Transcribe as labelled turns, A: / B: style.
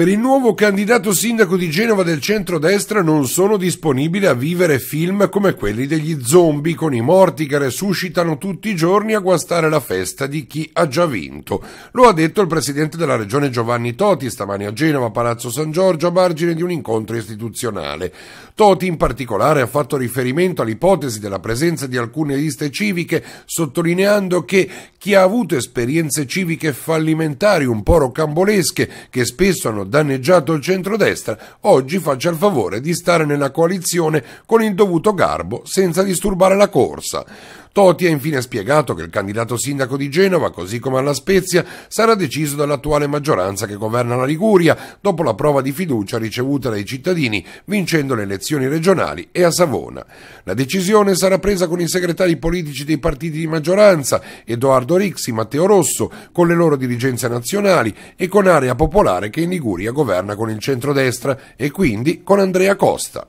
A: Per il nuovo candidato sindaco di Genova del centrodestra non sono disponibili a vivere film come quelli degli zombie con i morti che resuscitano tutti i giorni a guastare la festa di chi ha già vinto. Lo ha detto il presidente della regione Giovanni Toti stamani a Genova, Palazzo San Giorgio, a margine di un incontro istituzionale. Toti in particolare ha fatto riferimento all'ipotesi della presenza di alcune liste civiche, sottolineando che chi ha avuto esperienze civiche fallimentari un po' rocambolesche, che spesso hanno danneggiato il centrodestra, oggi faccia il favore di stare nella coalizione con il dovuto garbo senza disturbare la corsa. Toti ha infine spiegato che il candidato sindaco di Genova, così come alla Spezia, sarà deciso dall'attuale maggioranza che governa la Liguria, dopo la prova di fiducia ricevuta dai cittadini vincendo le elezioni regionali e a Savona. La decisione sarà presa con i segretari politici dei partiti di maggioranza, Edoardo Rixi, Matteo Rosso, con le loro dirigenze nazionali e con Area Popolare che in Liguria governa con il centrodestra e quindi con Andrea Costa.